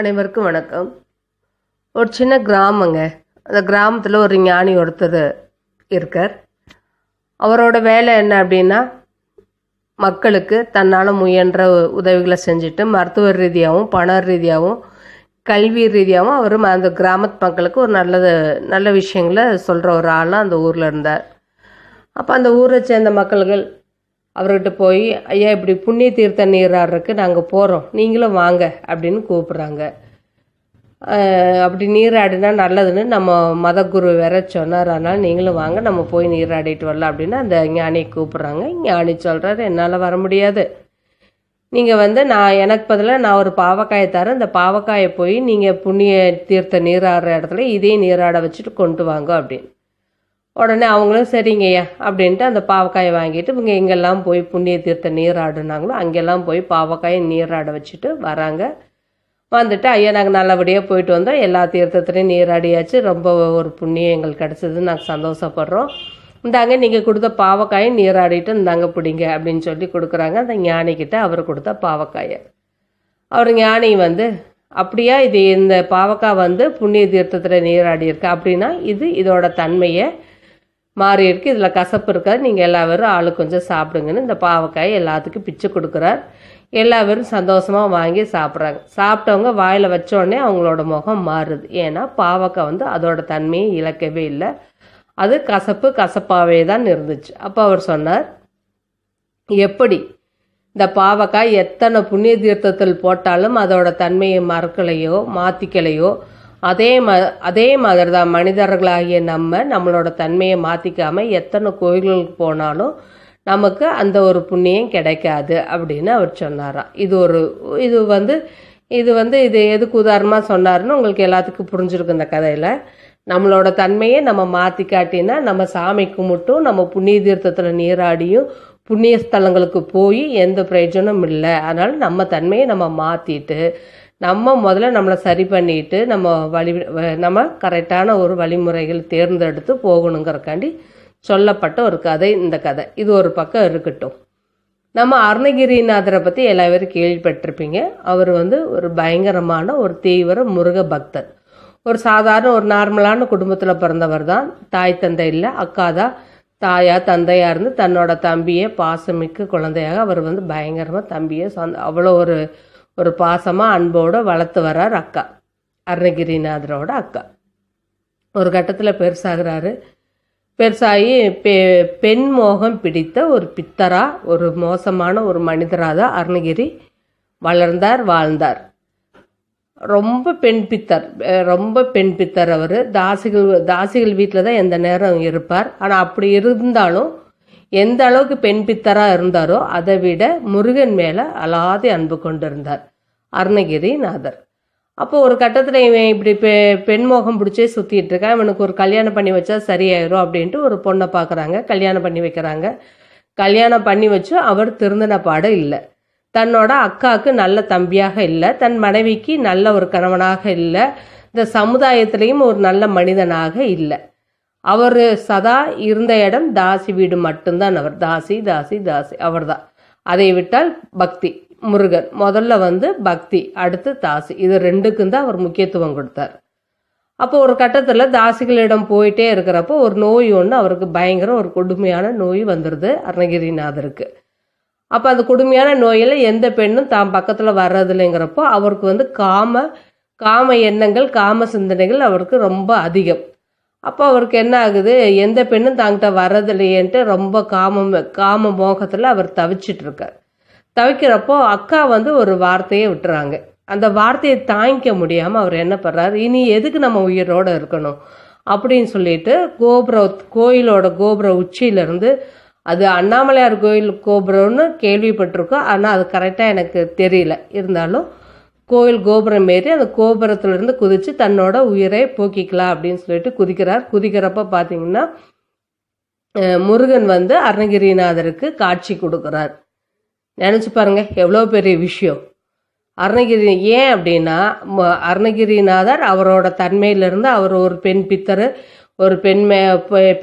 அனைவருக்கும் வணக்கம் ஒரு சின்ன கிராமங்க அந்த கிராமத்தில் ஒரு ஞானி ஒருத்தர் இருக்கார் அவரோட வேலை என்ன அப்படின்னா மக்களுக்கு தன்னால் முயன்ற உதவிகளை செஞ்சுட்டு மருத்துவ ரீதியாகவும் பண ரீதியாகவும் கல்வி ரீதியாகவும் அவர் அந்த கிராமத்து மக்களுக்கு ஒரு நல்லது நல்ல விஷயங்களை சொல்கிற ஒரு ஆளாக அந்த ஊரில் இருந்தார் அப்போ அந்த ஊரை சேர்ந்த மக்கள்கள் அவர்கிட்ட போய் ஐயா இப்படி புண்ணிய தீர்த்த நீராடுறதுக்கு நாங்கள் போகிறோம் நீங்களும் வாங்க அப்படின்னு கூப்பிட்றாங்க அப்படி நீராடினா நல்லதுன்னு நம்ம மதகுரு வேற சொன்னார் அதனால் நீங்களும் வாங்க நம்ம போய் நீராடிட்டு வரலாம் அப்படின்னு அந்த ஞானியை கூப்பிட்றாங்க ஞானி சொல்கிறாரு என்னால் வர முடியாது நீங்கள் வந்து நான் எனக்கு பதிலாக நான் ஒரு பாவக்காயை தரேன் இந்த பாவக்காயை போய் நீங்கள் புண்ணிய தீர்த்த நீராடுற இடத்துல இதே நீராட வச்சுட்டு கொண்டு வாங்க அப்படின்னு உடனே அவங்களும் சரிங்கய்யா அப்படின்ட்டு அந்த பாவக்காயை வாங்கிட்டு இவங்க எங்கெல்லாம் போய் புண்ணிய தீர்த்த நீராடுனாங்களோ அங்கெல்லாம் போய் பாவக்காயை நீராட வச்சுட்டு வராங்க வந்துட்டு ஐயா நாங்கள் நல்லபடியாக போயிட்டு வந்தோம் எல்லா தீர்த்தத்துலையும் நீராடியாச்சு ரொம்ப ஒரு புண்ணியம் எங்களுக்கு கிடச்சது நாங்கள் சந்தோஷப்படுறோம் இந்தாங்க நீங்கள் கொடுத்த பாவக்காயை நீராடிட்டு இந்தாங்க பிடிங்க அப்படின்னு சொல்லி கொடுக்குறாங்க அந்த ஞானிக்கிட்ட அவர் கொடுத்த பாவக்காயை அவர் ஞானி வந்து அப்படியா இது இந்த பாவக்காய் வந்து புண்ணிய தீர்த்தத்தில் நீராடி இருக்கு அப்படின்னா இது இதோட தன்மையை மாறி இருக்குது இதில் கசப்பு இருக்காது நீங்கள் எல்லா பேரும் ஆளு கொஞ்சம் சாப்பிடுங்கன்னு இந்த பாவக்காய் எல்லாத்துக்கும் பிச்சு கொடுக்குறார் எல்லா சந்தோஷமாக வாங்கி சாப்பிட்றாங்க சாப்பிட்டவங்க வாயில் வச்சோடனே அவங்களோட முகம் மாறுது ஏன்னா பாவக்காய் வந்து அதோட தன்மையை இழக்கவே இல்லை அது கசப்பு கசப்பாகவே தான் இருந்துச்சு அப்போ அவர் சொன்னார் எப்படி இந்த பாவக்காய் எத்தனை புண்ணிய தீர்த்தத்தில் போட்டாலும் அதோட தன்மையை மறக்கலையோ மாற்றிக்கலையோ அதே ம அதே மாதிரி தான் மனிதர்களாகிய நம்ம நம்மளோட தன்மையை மாற்றிக்காமல் எத்தனை கோயில்களுக்கு போனாலும் நமக்கு அந்த ஒரு புண்ணியம் கிடைக்காது அப்படின்னு அவர் சொன்னாராம் இது ஒரு இது வந்து இது வந்து இது எதுக்கு உதாரணமாக சொன்னார்னு உங்களுக்கு எல்லாத்துக்கும் புரிஞ்சிருக்கு இந்த கதையில் நம்மளோட தன்மையை நம்ம மாற்றி காட்டினா நம்ம சாமி கும்பிட்டும் நம்ம புண்ணிய தீர்த்தத்தில் நீராடியும் புண்ணிய ஸ்தலங்களுக்கு போய் எந்த பிரயோஜனமும் இல்லை அதனால் நம்ம தன்மையை நம்ம மாற்றிட்டு நம்ம முதல்ல நம்மளை சரி பண்ணிட்டு நம்ம வழி நம்ம கரெக்டான ஒரு வழிமுறைகள் தேர்ந்தெடுத்து போகணுங்கிறக்காண்டி சொல்லப்பட்ட ஒரு கதை இந்த கதை இது ஒரு பக்கம் இருக்கட்டும் நம்ம அருணகிரிநாதரை பற்றி எல்லா பேரும் கேள்விப்பட்டிருப்பீங்க அவர் வந்து ஒரு பயங்கரமான ஒரு தீவிர முருக பக்தர் ஒரு சாதாரண ஒரு நார்மலான குடும்பத்தில் பிறந்தவர் தான் தாய் தந்தை இல்லை அக்கா தான் தாயா தந்தையாக இருந்து தன்னோட தம்பியை பாசமிக்க குழந்தையாக அவர் வந்து பயங்கரமாக தம்பியை சொந்த அவ்வளோ ஒரு ஒரு பாசமாக அன்போடு வளர்த்து வர்றார் அக்கா அருணகிரிநாதரோட அக்கா ஒரு கட்டத்தில் பெருசாகிறாரு பெருசாகி பெ பெண் மோகம் பிடித்த ஒரு பித்தராக ஒரு மோசமான ஒரு மனிதராக தான் அருணகிரி வளர்ந்தார் வாழ்ந்தார் ரொம்ப பெண் பித்தர் ரொம்ப பெண் பித்தர் அவர் தாசிகள் தாசிகள் வீட்டில் தான் எந்த நேரம் இருப்பார் ஆனால் அப்படி இருந்தாலும் எந்த அளவுக்கு பெண் பித்தராக இருந்தாரோ அதை விட முருகன் மேலே அலாதி அன்பு கொண்டிருந்தார் அருணகிரி நாதர் அப்போ ஒரு கட்டத்தில் இவன் இப்படி பெ பெண்மோகம் பிடிச்சே சுற்றிட்டு இருக்கான் இவனுக்கு ஒரு கல்யாணம் பண்ணி வச்சா சரியாயிரும் அப்படின்ட்டு ஒரு பொண்ணை பார்க்குறாங்க கல்யாணம் பண்ணி வைக்கிறாங்க கல்யாணம் பண்ணி வச்சு அவர் திருந்தின பாடம் இல்லை தன்னோட அக்காவுக்கு நல்ல தம்பியாக இல்லை தன் மனைவிக்கு நல்ல ஒரு கணவனாக இல்லை இந்த சமுதாயத்திலையும் ஒரு நல்ல மனிதனாக இல்லை அவர் சதா இருந்த இடம் தாசி வீடு மட்டும்தான் அவர் தாசி தாசி தாசி அவர்தான் அதை விட்டால் பக்தி முருகன் முதல்ல வந்து பக்தி அடுத்து தாசி இது ரெண்டுக்கும் தான் அவர் முக்கியத்துவம் கொடுத்தார் அப்போ ஒரு கட்டத்தில் தாசிகளிடம் போயிட்டே இருக்கிறப்போ ஒரு நோய் ஒன்று அவருக்கு பயங்கர ஒரு கொடுமையான நோய் வந்துடுது அருணகிரிநாதருக்கு அப்போ அந்த கொடுமையான நோயில் எந்த பெண்ணும் தான் பக்கத்தில் வர்றதில்லைங்கிறப்போ அவருக்கு வந்து காம காம எண்ணங்கள் காம சிந்தனைகள் அவருக்கு ரொம்ப அதிகம் அப்போ அவருக்கு என்ன ஆகுது எந்த பெண்ணும் தாங்கிட்ட வர்றதில்லையேன்ட்டு ரொம்ப காமம் காம மோகத்தில் அவர் தவிச்சிட்ருக்கார் தவிக்கிறப்போ அக்கா வந்து ஒரு வார்த்தையை விட்டுறாங்க அந்த வார்த்தையை தாங்கிக்க முடியாமல் அவர் என்ன பண்ணுறாரு இனி எதுக்கு நம்ம உயிரோடு இருக்கணும் அப்படின்னு சொல்லிட்டு கோபுர கோயிலோட கோபுர உச்சியிலேருந்து அது அண்ணாமலையார் கோயில் கோபுரம்னு கேள்விப்பட்டிருக்கோம் ஆனால் அது கரெக்டாக எனக்கு தெரியல இருந்தாலும் கோவில் கோபுரம் ஏறி அந்த கோபுரத்துலேருந்து குதித்து தன்னோட உயிரை போக்கிக்கலாம் அப்படின்னு சொல்லிட்டு குதிக்கிறார் குதிக்கிறப்ப பார்த்தீங்கன்னா முருகன் வந்து அருணகிரிநாதருக்கு காட்சி கொடுக்குறார் நினச்சி பாருங்க எவ்வளோ பெரிய விஷயம் அருணகிரி ஏன் அப்படின்னா அருணகிரிநாதர் அவரோட தன்மையிலிருந்து அவர் ஒரு பெண் பித்தர் ஒரு பெண் மே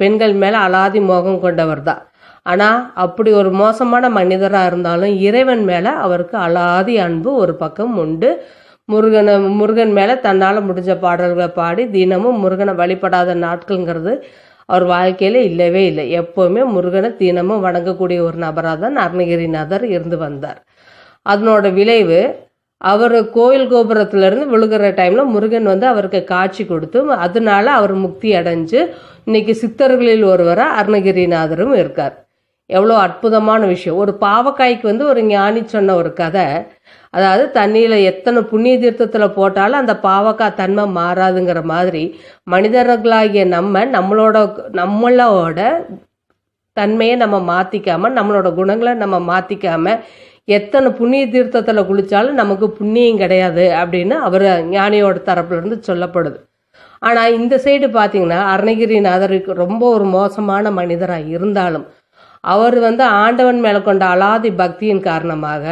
பெண்கள் மேலே அலாதி மோகம் கொண்டவர் தான் ஆனால் அப்படி ஒரு மோசமான மனிதராக இருந்தாலும் இறைவன் மேலே அவருக்கு அலாதி அன்பு ஒரு பக்கம் உண்டு முருகனை முருகன் மேலே தன்னால் முடிஞ்ச பாடல்களை பாடி தினமும் முருகனை வழிபடாத நாட்கள்ங்கிறது அவர் வாழ்க்கையில் இல்லவே இல்லை எப்போவுமே முருகனை தினமும் வணங்கக்கூடிய ஒரு நபராக தான் அருணகிரிநாதர் இருந்து வந்தார் அதனோட விளைவு அவர் கோயில் கோபுரத்துலேருந்து விழுகிற டைமில் முருகன் வந்து அவருக்கு காட்சி கொடுத்து அதனால அவர் முக்தி அடைஞ்சு இன்னைக்கு சித்தர்களில் ஒருவராக அருணகிரிநாதரும் இருக்கார் எவ்வளோ அற்புதமான விஷயம் ஒரு பாவக்காய்க்கு வந்து ஒரு ஞானி சொன்ன ஒரு கதை அதாவது தண்ணியில் எத்தனை புண்ணிய தீர்த்தத்தில் போட்டாலும் அந்த பாவக்காய் தன்மை மாறாதுங்கிற மாதிரி மனிதர்களாகிய நம்ம நம்மளோட நம்மளோட தன்மையை நம்ம மாற்றிக்காமல் நம்மளோட குணங்களை நம்ம மாற்றிக்காம எத்தனை புண்ணிய தீர்த்தத்தில் குளித்தாலும் நமக்கு புண்ணியம் கிடையாது அப்படின்னு அவர் ஞானியோட தரப்புலேருந்து சொல்லப்படுது ஆனால் இந்த சைடு பார்த்தீங்கன்னா அருணகிரிநாதருக்கு ரொம்ப ஒரு மோசமான மனிதராக இருந்தாலும் அவர் வந்து ஆண்டவன் மேலே கொண்ட அலாதி பக்தியின் காரணமாக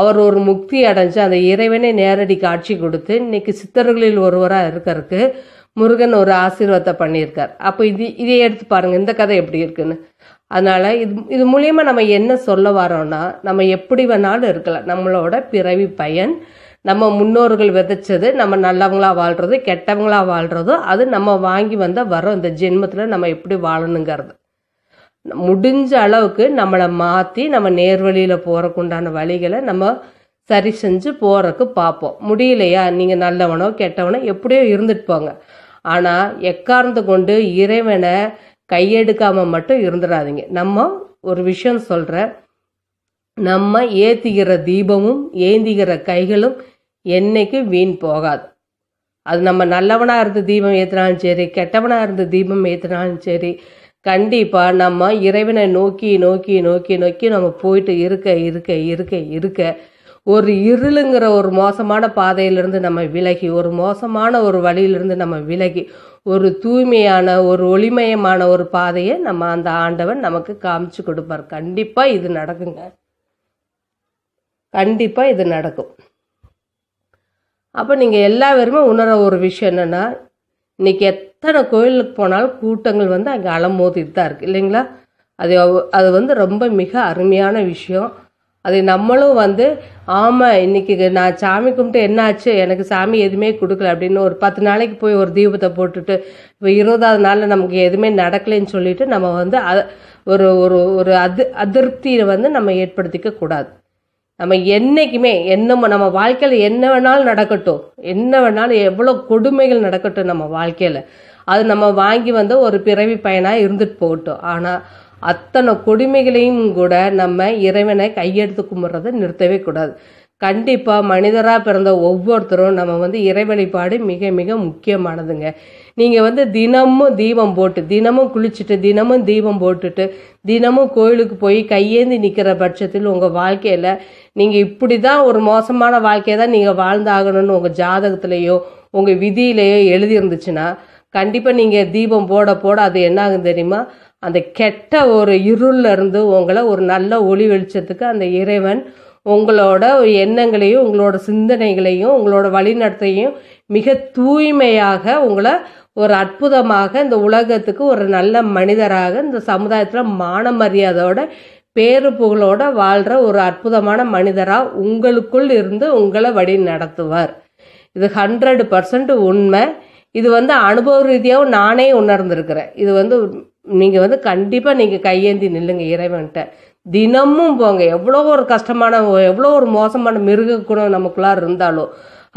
அவர் ஒரு முக்தி அடைஞ்சு அந்த இறைவனை நேரடி காட்சி கொடுத்து இன்னைக்கு சித்தர்களில் ஒருவராக இருக்கிறதுக்கு முருகன் ஒரு ஆசீர்வாதத்தை பண்ணியிருக்கார் அப்போ இது இதை எடுத்து பாருங்கள் இந்த கதை எப்படி இருக்குன்னு அதனால் இது இது மூலியமாக நம்ம என்ன சொல்ல வரோம்னா நம்ம எப்படி வேணாலும் இருக்கலாம் நம்மளோட பிறவி பயன் நம்ம முன்னோர்கள் விதைச்சது நம்ம நல்லவங்களாக வாழ்கிறது கெட்டவங்களாக வாழ்கிறதோ அது நம்ம வாங்கி வந்த வரோம் இந்த ஜென்மத்தில் நம்ம எப்படி வாழணுங்கிறது முடிஞ்ச அளவுக்கு நம்மளை மாற்றி நம்ம நேர்வழியில் உண்டான வழிகளை நம்ம சரி செஞ்சு போகிறக்கு பார்ப்போம் முடியலையா நீங்கள் நல்லவனோ கெட்டவனோ எப்படியோ இருந்துட்டு போங்க ஆனால் எக்கார்ந்து கொண்டு இறைவனை கையெடுக்காமல் மட்டும் இருந்துடாதீங்க நம்ம ஒரு விஷயம் சொல்கிற நம்ம ஏற்றுகிற தீபமும் ஏந்திக்கிற கைகளும் என்றைக்கு வீண் போகாது அது நம்ம நல்லவனாக இருந்து தீபம் ஏற்றினாலும் சரி கெட்டவனாக இருந்து தீபம் ஏற்றினாலும் சரி கண்டிப்பாக நம்ம இறைவனை நோக்கி நோக்கி நோக்கி நோக்கி நம்ம போயிட்டு இருக்க இருக்க இருக்க இருக்க ஒரு இருளுங்கிற ஒரு மோசமான பாதையிலிருந்து நம்ம விலகி ஒரு மோசமான ஒரு வழியிலிருந்து நம்ம விலகி ஒரு தூய்மையான ஒரு ஒளிமயமான ஒரு பாதையை நம்ம அந்த ஆண்டவன் நமக்கு காமிச்சு கொடுப்பார் கண்டிப்பாக இது நடக்குங்க கண்டிப்பாக இது நடக்கும் அப்போ நீங்கள் எல்லா பேருமே உணர ஒரு விஷயம் என்னென்னா இன்றைக்கி எத்தனை கோயிலுக்கு போனாலும் கூட்டங்கள் வந்து அங்கே அலமோதிட்டு தான் இருக்குது இல்லைங்களா அது அது வந்து ரொம்ப மிக அருமையான விஷயம் அது நம்மளும் வந்து ஆமாம் இன்றைக்கி நான் சாமி கும்பிட்டு என்னாச்சு எனக்கு சாமி எதுவுமே கொடுக்கல அப்படின்னு ஒரு பத்து நாளைக்கு போய் ஒரு தீபத்தை போட்டுட்டு இப்போ இருபதாவது நாளில் நமக்கு எதுவுமே நடக்கலைன்னு சொல்லிட்டு நம்ம வந்து ஒரு ஒரு ஒரு அது அதிருப்தியை வந்து நம்ம ஏற்படுத்திக்க கூடாது நம்ம என்றைக்குமே என்ன நம்ம வாழ்க்கையில் என்ன வேணாலும் நடக்கட்டும் என்ன வேணாலும் எவ்வளோ கொடுமைகள் நடக்கட்டும் நம்ம வாழ்க்கையில் அது நம்ம வாங்கி வந்து ஒரு பிறவி பயனாக இருந்துட்டு போகட்டும் ஆனால் அத்தனை கொடுமைகளையும் கூட நம்ம இறைவனை கையெடுத்து கும்பிட்றத நிறுத்தவே கூடாது கண்டிப்பாக மனிதராக பிறந்த ஒவ்வொருத்தரும் நம்ம வந்து இறை வழிபாடு மிக மிக முக்கியமானதுங்க நீங்கள் வந்து தினமும் தீபம் போட்டு தினமும் குளிச்சுட்டு தினமும் தீபம் போட்டுட்டு தினமும் கோயிலுக்கு போய் கையேந்தி நிற்கிற பட்சத்தில் உங்கள் வாழ்க்கையில் நீங்கள் இப்படி தான் ஒரு மோசமான வாழ்க்கையை தான் நீங்கள் வாழ்ந்தாகணும்னு உங்கள் ஜாதகத்திலேயோ உங்கள் விதியிலேயோ எழுதியிருந்துச்சுன்னா கண்டிப்பாக நீங்கள் தீபம் போட போட அது என்ன ஆகும் தெரியுமா அந்த கெட்ட ஒரு இருளில் இருந்து உங்களை ஒரு நல்ல ஒளி வெளிச்சத்துக்கு அந்த இறைவன் உங்களோட எண்ணங்களையும் உங்களோட சிந்தனைகளையும் உங்களோட வழிநடத்தையும் மிக தூய்மையாக உங்களை ஒரு அற்புதமாக இந்த உலகத்துக்கு ஒரு நல்ல மனிதராக இந்த சமுதாயத்தில் மான மரியாதையோட பேரு புகழோட வாழ்கிற ஒரு அற்புதமான மனிதராக உங்களுக்குள் இருந்து உங்களை வழி நடத்துவார் இது ஹண்ட்ரடு பர்சன்ட் உண்மை இது வந்து அனுபவ ரீதியாகவும் நானே உணர்ந்திருக்கிறேன் இது வந்து நீங்கள் வந்து கண்டிப்பாக நீங்கள் கையேந்தி நில்லுங்க இறைவன்கிட்ட தினமும் போங்க எவ்வளோ ஒரு கஷ்டமான எவ்வளோ ஒரு மோசமான மிருக குணம் நமக்குள்ளார் இருந்தாலும்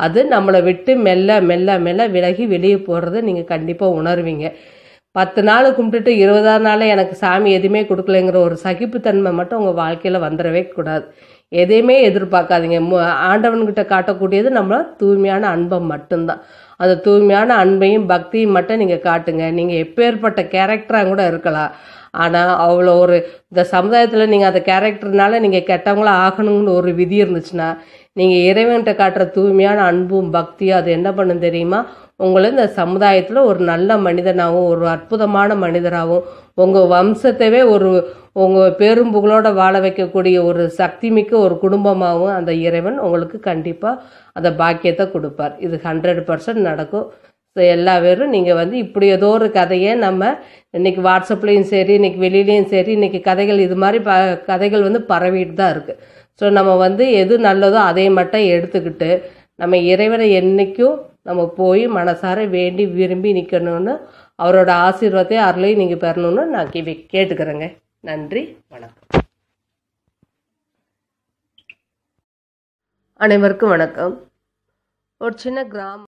அது நம்மளை விட்டு மெல்ல மெல்ல மெல்ல விலகி வெளியே போகிறத நீங்கள் கண்டிப்பாக உணர்வீங்க பத்து நாள் கும்பிட்டுட்டு இருபதாம் நாள் எனக்கு சாமி எதுவுமே கொடுக்கலைங்கிற ஒரு சகிப்புத்தன்மை மட்டும் உங்கள் வாழ்க்கையில் வந்துடவே கூடாது எதையுமே எதிர்பார்க்காதீங்க ஆண்டவன்கிட்ட காட்டக்கூடியது நம்ம தூய்மையான அன்பம் மட்டும்தான் அந்த தூய்மையான அன்பையும் பக்தியும் மட்டும் நீங்கள் காட்டுங்க நீங்கள் எப்பேற்பட்ட கேரக்டராக கூட இருக்கலாம் ஆனால் அவ்வளோ ஒரு இந்த சமுதாயத்தில் நீங்கள் அந்த கேரக்டர்னால நீங்கள் கெட்டவங்களாக ஆகணுங்கன்னு ஒரு விதி இருந்துச்சுன்னா நீங்கள் இறைவன்கிட்ட காட்டுற தூய்மையான அன்பும் பக்தியும் அது என்ன பண்ணும் தெரியுமா உங்களை இந்த சமுதாயத்தில் ஒரு நல்ல மனிதனாகவும் ஒரு அற்புதமான மனிதராகவும் உங்கள் வம்சத்தவே ஒரு உங்கள் பேரும்புகளோட வாழ வைக்கக்கூடிய ஒரு சக்தி மிக்க ஒரு குடும்பமாகவும் அந்த இறைவன் உங்களுக்கு கண்டிப்பாக அந்த பாக்கியத்தை கொடுப்பார் இது ஹண்ட்ரட் பர்சன்ட் நடக்கும் ஸோ எல்லா பேரும் நீங்கள் வந்து இப்படி ஏதோ ஒரு கதையை நம்ம இன்றைக்கி வாட்ஸ்அப்லேயும் சரி இன்றைக்கி வெளியிலையும் சரி இன்றைக்கி கதைகள் இது மாதிரி ப கதைகள் வந்து பரவிட்டு தான் இருக்குது ஸோ நம்ம வந்து எது நல்லதோ அதை மட்டும் எடுத்துக்கிட்டு நம்ம இறைவனை என்றைக்கும் நம்ம போய் மனசார வேண்டி விரும்பி நிற்கணும்னு அவரோட ஆசீர்வாதத்தை அருளையும் நீங்கள் பெறணும்னு நான் கே கேட்டுக்கிறேங்க நன்றி வணக்கம் அனைவருக்கும் வணக்கம் ஒரு சின்ன கிராமம்